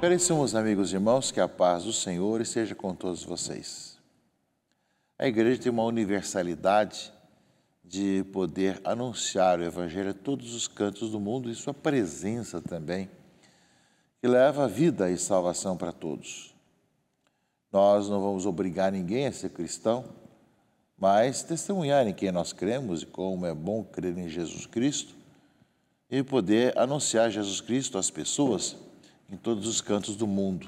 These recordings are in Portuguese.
Caríssimos amigos e irmãos, que a paz do Senhor esteja com todos vocês. A igreja tem uma universalidade de poder anunciar o Evangelho a todos os cantos do mundo e sua presença também, que leva vida e salvação para todos. Nós não vamos obrigar ninguém a ser cristão, mas testemunhar em quem nós cremos e como é bom crer em Jesus Cristo e poder anunciar Jesus Cristo às pessoas em todos os cantos do mundo.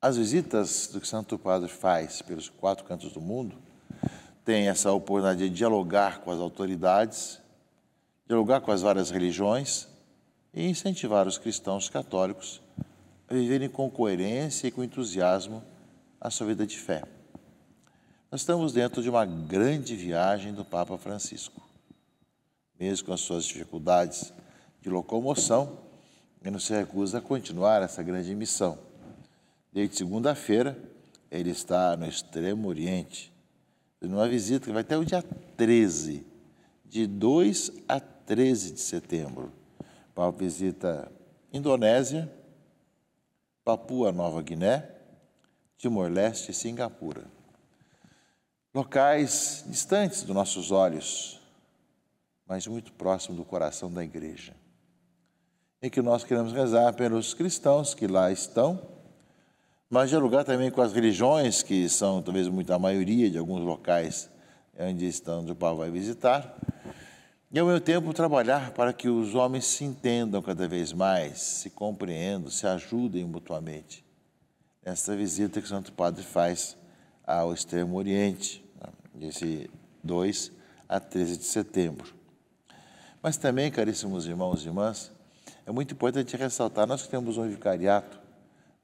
As visitas que Santo Padre faz pelos quatro cantos do mundo têm essa oportunidade de dialogar com as autoridades, dialogar com as várias religiões e incentivar os cristãos católicos a viverem com coerência e com entusiasmo a sua vida de fé. Nós estamos dentro de uma grande viagem do Papa Francisco. Mesmo com as suas dificuldades de locomoção, e não se recusa a continuar essa grande missão. Desde segunda-feira, ele está no Extremo Oriente, numa visita que vai até o dia 13, de 2 a 13 de setembro. O Papa visita Indonésia, Papua Nova Guiné, Timor-Leste e Singapura. Locais distantes dos nossos olhos, mas muito próximo do coração da igreja e que nós queremos rezar pelos cristãos que lá estão, mas dialogar também com as religiões, que são talvez muita maioria de alguns locais onde estão, onde o Papa vai visitar, e ao mesmo tempo trabalhar para que os homens se entendam cada vez mais, se compreendam, se ajudem mutuamente. Essa visita que o Santo Padre faz ao Extremo Oriente, né, desse 2 a 13 de setembro. Mas também, caríssimos irmãos e irmãs, é muito importante ressaltar, nós temos um vicariato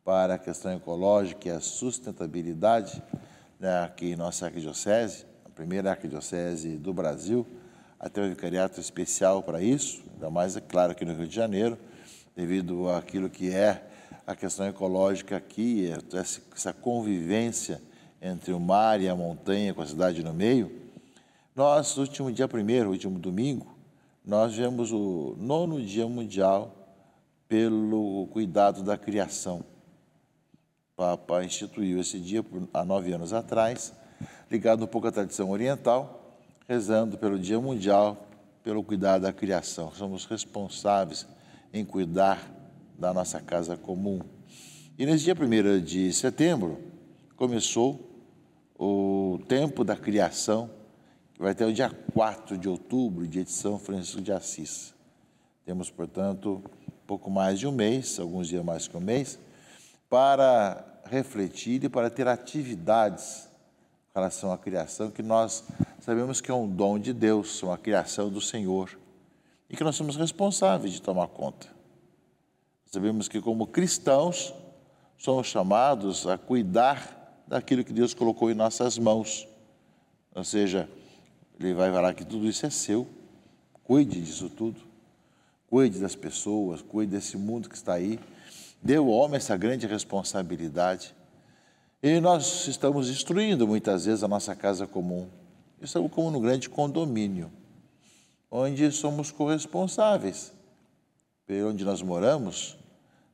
para a questão ecológica e a sustentabilidade né, aqui em nossa arquidiocese, a primeira arquidiocese do Brasil, até um vicariato especial para isso, ainda mais, é claro, aqui no Rio de Janeiro, devido àquilo que é a questão ecológica aqui, é essa convivência entre o mar e a montanha, com a cidade no meio. Nós, último dia primeiro, último domingo, nós vemos o nono Dia Mundial pelo Cuidado da Criação. O Papa instituiu esse dia há nove anos atrás, ligado um pouco à tradição oriental, rezando pelo Dia Mundial pelo Cuidado da Criação. Somos responsáveis em cuidar da nossa casa comum. E nesse dia 1 de setembro começou o tempo da criação vai até o dia 4 de outubro, dia de São Francisco de Assis. Temos, portanto, pouco mais de um mês, alguns dias mais que um mês, para refletir e para ter atividades em relação à criação, que nós sabemos que é um dom de Deus, uma criação do Senhor, e que nós somos responsáveis de tomar conta. Sabemos que, como cristãos, somos chamados a cuidar daquilo que Deus colocou em nossas mãos, ou seja, ele vai falar que tudo isso é seu. Cuide disso tudo. Cuide das pessoas, cuide desse mundo que está aí. Dê ao homem essa grande responsabilidade. E nós estamos destruindo muitas vezes a nossa casa comum. Estamos como num grande condomínio, onde somos corresponsáveis. onde nós moramos,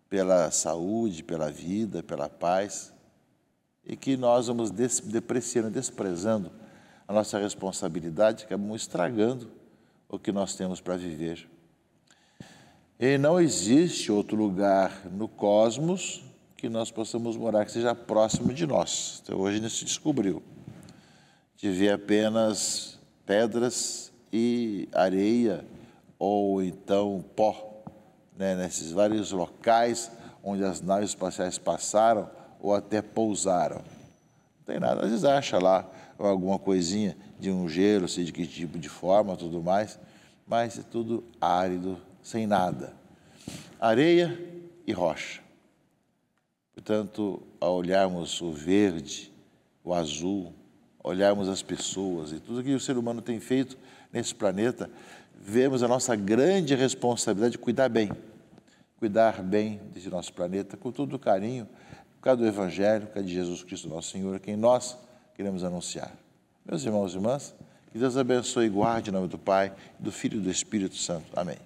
pela saúde, pela vida, pela paz. E que nós vamos depreciando, desprezando a nossa responsabilidade, acabamos estragando o que nós temos para viver. E não existe outro lugar no cosmos que nós possamos morar que seja próximo de nós. Então, hoje não se descobriu. De ver apenas pedras e areia, ou então pó, né, nesses vários locais onde as naves espaciais passaram ou até pousaram. Não tem nada, às vezes acha lá alguma coisinha de um gelo, sei de que tipo de forma, tudo mais, mas é tudo árido, sem nada. Areia e rocha. Portanto, ao olharmos o verde, o azul, olharmos as pessoas e tudo que o ser humano tem feito nesse planeta, vemos a nossa grande responsabilidade de cuidar bem, cuidar bem desse nosso planeta com todo o carinho causa do Evangelho, por causa é de Jesus Cristo, nosso Senhor, quem nós queremos anunciar. Meus irmãos e irmãs, que Deus abençoe e guarde em nome do Pai, do Filho e do Espírito Santo. Amém.